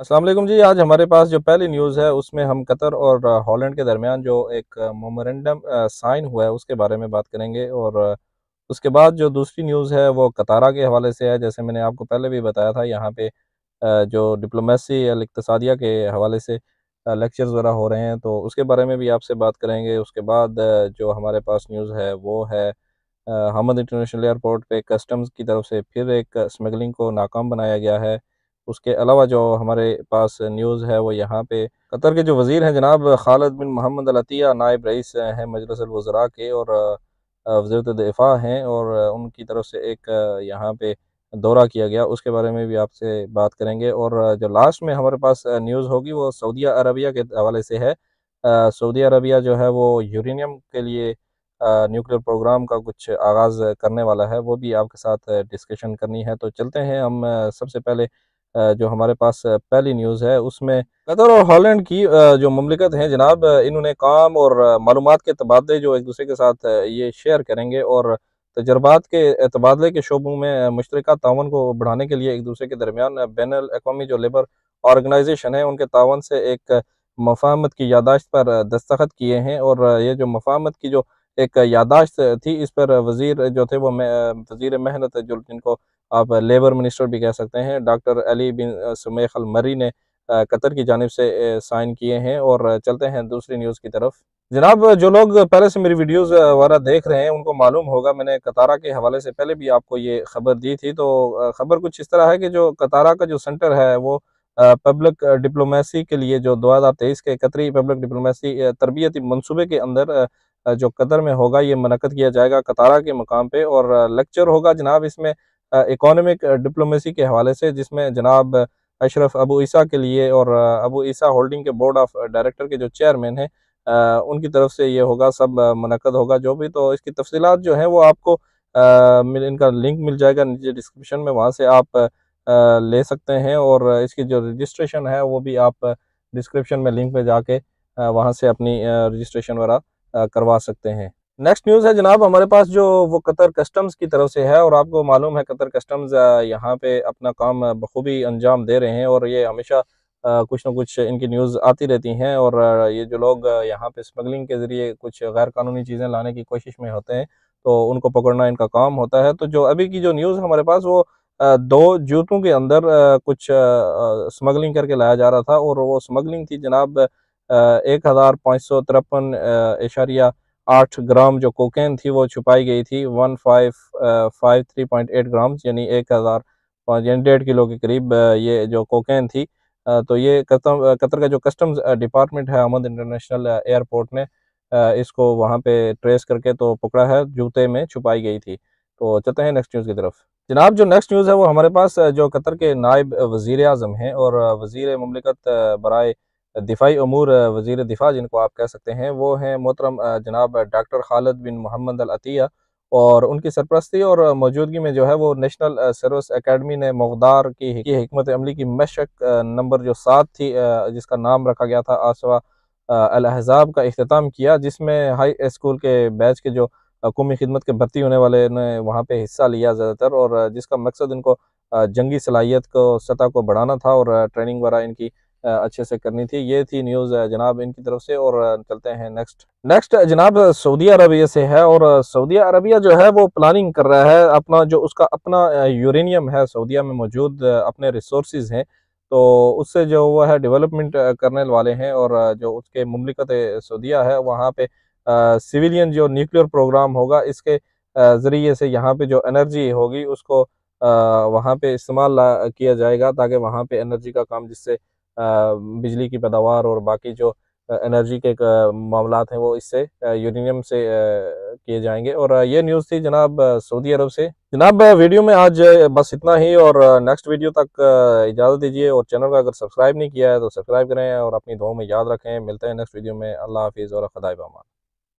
असलम जी आज हमारे पास जो पहली न्यूज़ है उसमें हम कतर और हॉलैंड के दरमियान जो एक मोमरेंडम साइन हुआ है उसके बारे में बात करेंगे और उसके बाद जो दूसरी न्यूज़ है वो कतारा के हवाले से है जैसे मैंने आपको पहले भी बताया था यहाँ पे जो डिप्लोमेसी इकतसादिया के हवाले से लेक्चर्स वगैरह हो रहे हैं तो उसके बारे में भी आपसे बात करेंगे उसके बाद जो हमारे पास न्यूज़ है वो है हमद इंटरनेशनल एयरपोर्ट पर कस्टम्स की तरफ से फिर एक स्मगलिंग को नाकाम बनाया गया है उसके अलावा जो हमारे पास न्यूज़ है वो यहाँ पे कतर के जो वज़ी हैं जनाब खालद बिन मोहम्मद अलतिया नायब रईस हैं मजलस वज़रा के और वजरत दिफा हैं और उनकी तरफ से एक यहाँ पे दौरा किया गया उसके बारे में भी आपसे बात करेंगे और जो लास्ट में हमारे पास न्यूज़ होगी वो सऊदी अरबिया के हवाले से है सऊदी अरबिया जो है वो यूरेनियम के लिए न्यूक्लियर प्रोग्राम का कुछ आगाज़ करने वाला है वो भी आपके साथ डिस्कशन करनी है तो चलते हैं हम सबसे पहले जो हमारे पास पहली न्यूज़ है उसमें कतर और हॉलैंड की जो ममलिकत हैं जनाब इन्होंने काम और मालूम के तबादले जो एक दूसरे के साथ ये शेयर करेंगे और तजर्बात के तबादले के शोबों में मुश्तर तावन को बढ़ाने के लिए एक दूसरे के दरमियान बैन अवी जो लेबर ऑर्गेनाइजेशन है उनके तावन से एक मफाहमत की यादाश्त पर दस्तखत किए हैं और ये जो मफाहमत की जो एक यादाश्त थी इस पर वजीर जो थे वो वजीर मेहनत जो जिनको आप लेबर मिनिस्टर भी कह सकते हैं डॉक्टर अली बिन सुमेख मरी ने कतर की जानब से साइन किए हैं और चलते हैं दूसरी न्यूज़ की तरफ जनाब जो लोग पहले से मेरी वीडियोस वगैरह देख रहे हैं उनको मालूम होगा मैंने कतारा के हवाले से पहले भी आपको ये खबर दी थी तो खबर कुछ इस तरह है कि जो कतारा का जो सेंटर है वो पब्लिक डिप्लोमेसी के लिए जो दो हज़ार तेईस के कतरी पब्लिक डिप्लोमेसी तरबियती मनसूबे के अंदर जो कतर में होगा ये मनकद किया जाएगा कतारा के मकाम पर और लेक्चर होगा जनाब इसमें इकोनॉमिक डिप्लोमेसी के हवाले से जिसमें जनाब अशरफ अबू ईसा के लिए और अबू ईसा होल्डिंग के बोर्ड ऑफ डायरेक्टर के जो चेयरमैन हैं उनकी तरफ से ये होगा सब मनकद होगा जो भी तो इसकी तफसीत जो है वो आपको आ, इनका लिंक मिल जाएगा नीचे डिस्क्रिप्शन में वहाँ से आप आ, ले सकते हैं और इसकी जो रजिस्ट्रेशन है वो भी आप डिस्क्रिप्शन में लिंक पे जाके वहाँ से अपनी रजिस्ट्रेशन वगैरह करवा सकते हैं नेक्स्ट न्यूज़ है जनाब हमारे पास जो वो कतर कस्टम्स की तरफ से है और आपको मालूम है कतर कस्टम्स यहाँ पे अपना काम बखूबी अंजाम दे रहे हैं और ये हमेशा कुछ ना कुछ इनकी न्यूज़ आती रहती हैं और ये जो लोग यहाँ पे स्मगलिंग के ज़रिए कुछ गैर कानूनी चीज़ें लाने की कोशिश में होते हैं तो उनको पकड़ना इनका काम होता है तो जो अभी की जो न्यूज़ हमारे पास वो दो जूतों के अंदर कुछ स्मगलिंग करके लाया जा रहा था और वो स्मगलिंग थी जनाब एक हज़ार पाँच सौ तिरपन इशारिया आठ ग्राम जो कोकेन थी वो छुपाई गई थी one five five three point eight gram यानी एक हज़ार यानी डेढ़ किलो के करीब ये जो कोकेन थी तो ये कतर का जो कस्टम्स डिपार्टमेंट है अहमद इंटरनेशनल एयरपोर्ट ने इसको वहाँ पे ट्रेस करके तो पकड़ा है जूते में छुपाई गई थी तो चलते हैं नेक्स्ट न्यूज़ की तरफ जनाब जो नेक्स्ट न्यूज़ है वो हमारे पास जो कतर के नायब वज़ी अजम हैं और वज़ी ममलिकत बरए दिफाई अमूर वजीर दिफा जिनको आप कह सकते हैं वो हैं मोहतरम जनाब doctor Khalid bin Mohammed Al Attiyah और उनकी सरपरस्ती और मौजूदगी में जो है वो नेशनल सर्विस एकेडमी ने मकदार की हमत अमली की मशक नंबर जो सात थी जिसका नाम रखा गया था आसवा अलहजाब का अख्ताम किया जिसमें हाई स्कूल के बैच के जो कौमी खिदमत के भर्ती होने वाले ने वहाँ पर हिस्सा लिया ज़्यादातर और जिसका मकसद इनको जंगी सलाहियत को सतह को बढ़ाना था और ट्रेनिंग वगैरह इनकी अच्छे से करनी थी ये थी न्यूज़ जनाब इनकी तरफ से और चलते हैं नेक्स्ट नेक्स्ट जनाब सऊदी अरबिया से है और सऊदी अरबिया जो है वो प्लानिंग कर रहा है अपना जो उसका अपना यूरेनियम है सऊदिया में मौजूद अपने रिसोर्स हैं तो उससे जो वो है डेवलपमेंट करने वाले हैं और जो उसके ममलिकत सऊदिया है वहाँ पे सिविलियन जो न्यूक्लियर प्रोग्राम होगा इसके ज़रिए से यहाँ पे जो एनर्जी होगी उसको वहाँ पे इस्तेमाल किया जाएगा ताकि वहाँ पे एनर्जी का काम जिससे बिजली की पैदावार और बाकी जो एनर्जी के मामला हैं वो इससे यूरेनियम से किए जाएंगे और ये न्यूज़ थी जनाब सऊदी अरब से जनाब वीडियो में आज बस इतना ही और नेक्स्ट वीडियो तक इजाज़त दीजिए और चैनल का अगर सब्सक्राइब नहीं किया है तो सब्सक्राइब करें और अपनी दुआओं में याद रखें मिलते हैं नेक्स्ट वीडियो में अल्लाह हाफिज़ और ख़दाई बमान